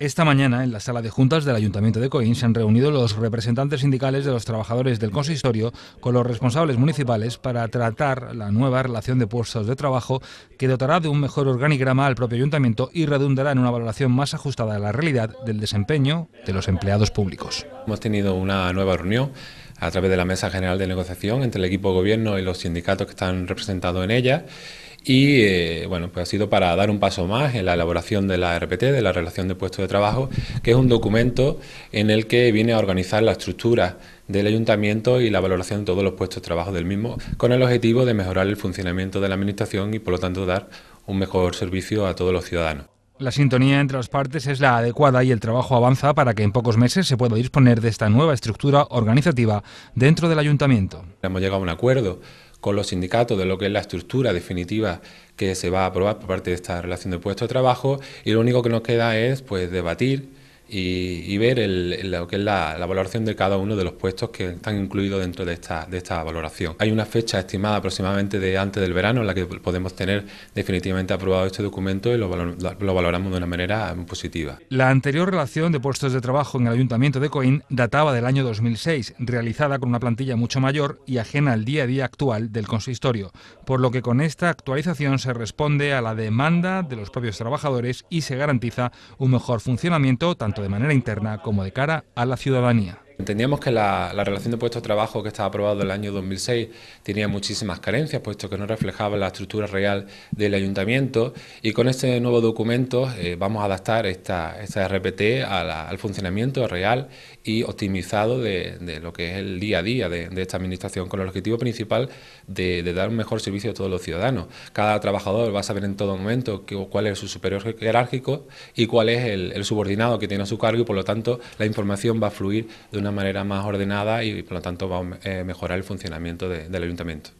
Esta mañana, en la sala de juntas del Ayuntamiento de Coín, se han reunido los representantes sindicales de los trabajadores del consistorio con los responsables municipales para tratar la nueva relación de puestos de trabajo que dotará de un mejor organigrama al propio ayuntamiento y redundará en una valoración más ajustada a la realidad del desempeño de los empleados públicos. Hemos tenido una nueva reunión a través de la mesa general de negociación entre el equipo de gobierno y los sindicatos que están representados en ella y eh, bueno, pues ha sido para dar un paso más en la elaboración de la RPT, de la Relación de Puestos de Trabajo, que es un documento en el que viene a organizar la estructura del ayuntamiento y la valoración de todos los puestos de trabajo del mismo, con el objetivo de mejorar el funcionamiento de la administración y por lo tanto dar un mejor servicio a todos los ciudadanos. La sintonía entre las partes es la adecuada y el trabajo avanza para que en pocos meses se pueda disponer de esta nueva estructura organizativa dentro del ayuntamiento. Hemos llegado a un acuerdo con los sindicatos de lo que es la estructura definitiva que se va a aprobar por parte de esta relación de puesto de trabajo y lo único que nos queda es pues debatir y, ver lo que es la, valoración de cada uno de los puestos que están incluidos dentro de esta, esta valoración. Hay una fecha estimada aproximadamente de antes del verano en la que podemos tener definitivamente aprobado este documento y lo, lo valoramos de una manera positiva. La anterior relación de puestos de trabajo en el Ayuntamiento de Coín databa del año 2006, realizada con una plantilla mucho mayor y ajena al día a día actual del consistorio, por lo que con esta actualización se responde a la demanda de los propios trabajadores y se garantiza un mejor funcionamiento tanto de manera interna como de cara a la ciudadanía. Entendíamos que la, relación de puestos de trabajo que estaba aprobado en el año 2006 tenía muchísimas carencias, puesto que no reflejaba la estructura real del ayuntamiento y con este nuevo documento eh, vamos a adaptar esta, RPT al funcionamiento real y optimizado de, lo que es el día a día de, esta administración, con el objetivo principal de, dar un mejor servicio a todos los ciudadanos. Cada trabajador va a saber en todo momento cuál es su superior jerárquico y cuál es el, el subordinado que tiene a su cargo y por lo tanto la información va a fluir de una manera más ordenada y, por lo tanto va a eh, mejorar el funcionamiento del ayuntamiento.